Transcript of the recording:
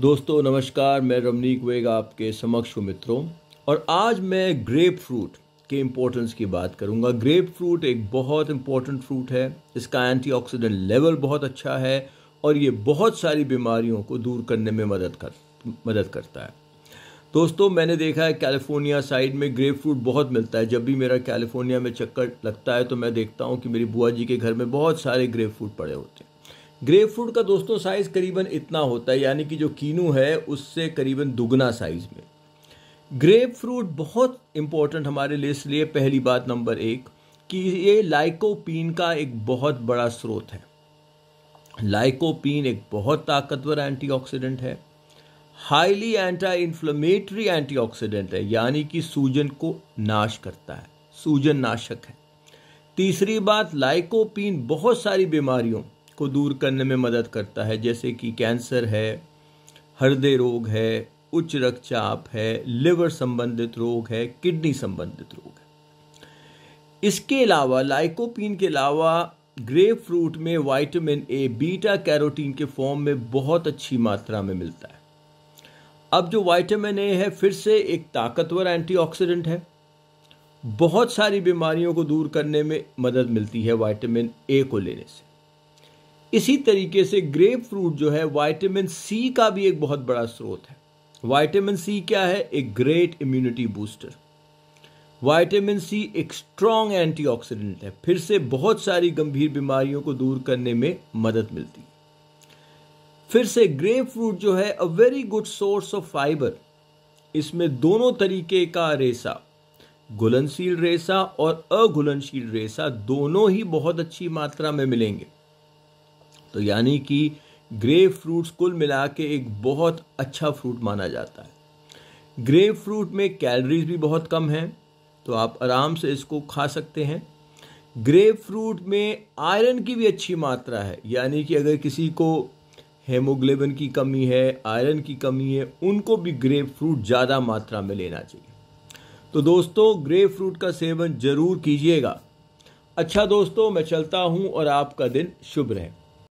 दोस्तों नमस्कार मैं रमनीक वेग आपके समक्ष मित्रों और आज मैं ग्रेप फ्रूट के इम्पोर्टेंस की बात करूंगा ग्रेप फ्रूट एक बहुत इम्पोर्टेंट फ्रूट है इसका एंटीऑक्सीडेंट लेवल बहुत अच्छा है और ये बहुत सारी बीमारियों को दूर करने में मदद कर मदद करता है दोस्तों मैंने देखा है कैलिफोर्निया साइड में ग्रेप फ्रूट बहुत मिलता है जब भी मेरा कैलिफोर्निया में चक्कर लगता है तो मैं देखता हूँ कि मेरी बुआ जी के घर में बहुत सारे ग्रेप फ्रूट पड़े होते हैं ग्रेप फ्रूट का दोस्तों साइज़ करीबन इतना होता है यानी कि जो कीनू है उससे करीबन दुगना साइज़ में ग्रेप फ्रूट बहुत इम्पोर्टेंट हमारे लिए इसलिए पहली बात नंबर एक कि ये लाइकोपीन का एक बहुत बड़ा स्रोत है लाइकोपीन एक बहुत ताकतवर एंटीऑक्सीडेंट है हाईली एंटा इन्फ्लमेटरी एंटीऑक्सीडेंट है यानी कि सूजन को नाश करता है सूजन नाशक है तीसरी बात लाइकोपीन बहुत सारी बीमारियों को दूर करने में मदद करता है जैसे कि कैंसर है हृदय रोग है उच्च रक्तचाप है लिवर संबंधित रोग है किडनी संबंधित रोग है इसके अलावा लाइकोपिन के अलावा ग्रेप फ्रूट में वाइटामिन ए बीटा कैरोटीन के फॉर्म में बहुत अच्छी मात्रा में मिलता है अब जो वाइटामिन ए है फिर से एक ताकतवर एंटीऑक्सीडेंट है बहुत सारी बीमारियों को दूर करने में मदद मिलती है वाइटामिन ए को लेने से इसी तरीके से ग्रेप फ्रूट जो है वाइटामिन सी का भी एक बहुत बड़ा स्रोत है वाइटामिन सी क्या है a great immunity booster vitamin C एक स्ट्रॉन्ग एंटीऑक्सीडेंट है फिर से बहुत सारी गंभीर बीमारियों को दूर करने में मदद मिलती है फिर से ग्रेप फ्रूट जो है a very good source of fibre इसमें दोनों तरीके का रेसा घुलनशील रेसा और अघुलनशील रेसा दोनों ही बहुत अच्छी मात्रा में मिलेंगे तो यानी कि ग्रेप फ्रूट्स कुल मिला के एक बहुत अच्छा फ्रूट माना जाता है ग्रेप फ्रूट में कैलोरीज भी बहुत कम हैं तो आप आराम से इसको खा सकते हैं ग्रेप फ्रूट में आयरन की भी अच्छी मात्रा है यानी कि अगर किसी को हेमोग्लोबिन की कमी है आयरन की कमी है उनको भी ग्रेप फ्रूट ज़्यादा मात्रा में लेना चाहिए तो दोस्तों ग्रेप फ्रूट का सेवन ज़रूर कीजिएगा अच्छा दोस्तों मैं चलता हूँ और आपका दिन शुभ रहे